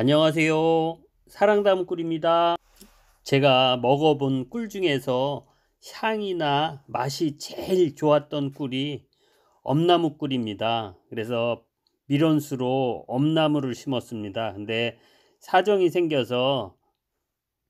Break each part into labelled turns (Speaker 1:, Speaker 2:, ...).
Speaker 1: 안녕하세요. 사랑담 꿀입니다. 제가 먹어본 꿀 중에서 향이나 맛이 제일 좋았던 꿀이 엄나무 꿀입니다. 그래서 밀원수로 엄나무를 심었습니다. 근데 사정이 생겨서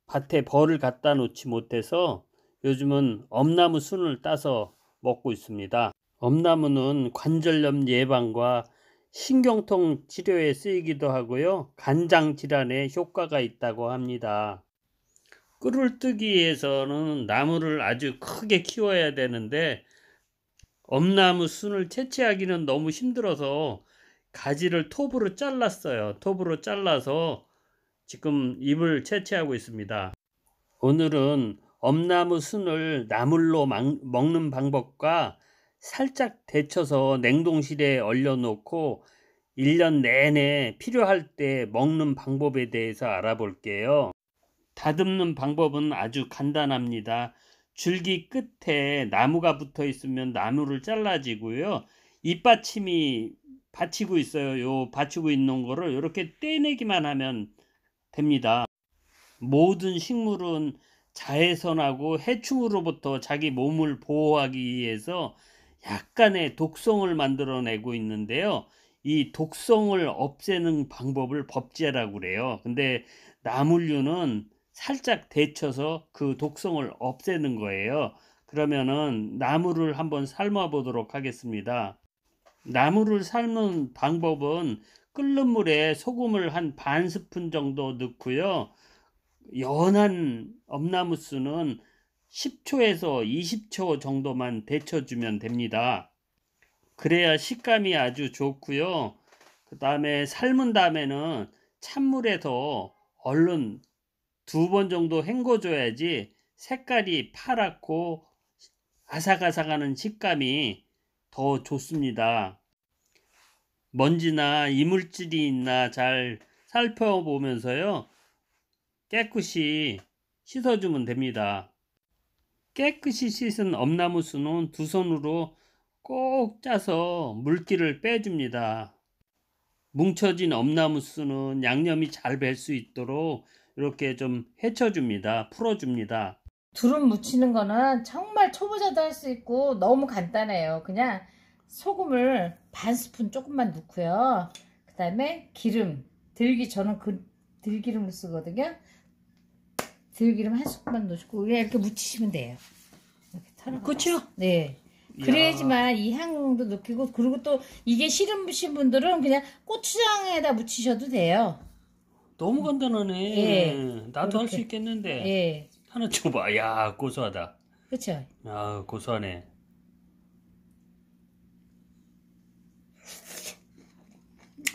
Speaker 1: 밭에 벌을 갖다 놓지 못해서 요즘은 엄나무 순을 따서 먹고 있습니다. 엄나무는 관절염 예방과 신경통 치료에 쓰이기도 하고요. 간장 질환에 효과가 있다고 합니다. 끓을 뜨기 위해서는 나무를 아주 크게 키워야 되는데 엄나무 순을 채취하기는 너무 힘들어서 가지를 톱으로 잘랐어요. 톱으로 잘라서 지금 잎을 채취하고 있습니다. 오늘은 엄나무 순을 나물로 먹는 방법과 살짝 데쳐서 냉동실에 얼려놓고 1년 내내 필요할 때 먹는 방법에 대해서 알아볼게요. 다듬는 방법은 아주 간단합니다. 줄기 끝에 나무가 붙어 있으면 나무를 잘라지고요. 잎받침이 받치고 있어요. 요 받치고 있는 거를 이렇게 떼내기만 하면 됩니다. 모든 식물은 자외선하고 해충으로부터 자기 몸을 보호하기 위해서 약간의 독성을 만들어내고 있는데요. 이 독성을 없애는 방법을 법제라고 그래요. 근데 나물류는 살짝 데쳐서 그 독성을 없애는 거예요. 그러면은 나물을 한번 삶아 보도록 하겠습니다. 나물을 삶는 방법은 끓는 물에 소금을 한 반 스푼 정도 넣고요. 연한 엄나무수는 10초에서 20초 정도만 데쳐주면 됩니다. 그래야 식감이 아주 좋고요. 그 다음에 삶은 다음에는 찬물에서 얼른 두 번 정도 헹궈줘야지 색깔이 파랗고 아삭아삭하는 식감이 더 좋습니다. 먼지나 이물질이 있나 잘 살펴보면서요. 깨끗이 씻어주면 됩니다. 깨끗이 씻은 엄나무 수는 두 손으로 꼭 짜서 물기를 빼줍니다. 뭉쳐진 엄나무 수는 양념이 잘벨수 있도록 이렇게 좀 헤쳐줍니다. 풀어줍니다.
Speaker 2: 두릅 무치는 거는 정말 초보자도 할 수 있고 너무 간단해요. 그냥 소금을 반 스푼 조금만 넣고요. 그 다음에 기름, 들기 저는 그 들기름을 쓰거든요. 들기름 한 스푼만 넣으시고 이렇게 묻히시면 돼요. 이렇게 털어. 그쵸? 그렇죠? 네. 그래야지만 이 향도 느끼고 그리고 또 이게 싫으신 분들은 그냥 고추장에다 묻히셔도 돼요.
Speaker 1: 너무 간단하네. 예. 나도 할 수 있겠는데. 예. 하나 줘봐. 야, 고소하다. 그렇죠 아, 고소하네.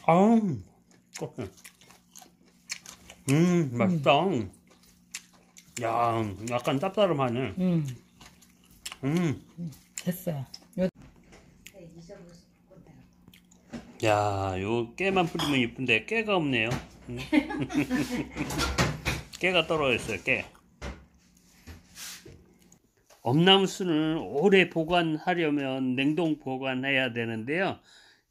Speaker 1: 아, 음, 맛있다. 음. 야, 음, 약간 쌉싸름하네. 음, 음,
Speaker 2: 됐어요. 요,
Speaker 1: 야, 요 깨만 뿌리면 이쁜데 깨가 없네요. 음. 깨가 떨어졌어요. 깨. 엄나무순을 오래 보관하려면 냉동 보관해야 되는데요.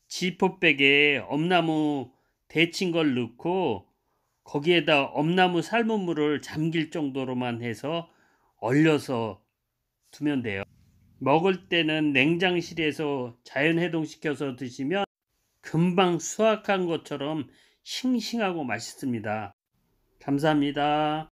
Speaker 1: 지퍼백에 엄나무 데친 걸 넣고 거기에다 엄나무 삶은 물을 잠길 정도로만 해서 얼려서 두면 돼요. 먹을 때는 냉장실에서 자연 해동시켜서 드시면 금방 수확한 것처럼 싱싱하고 맛있습니다. 감사합니다.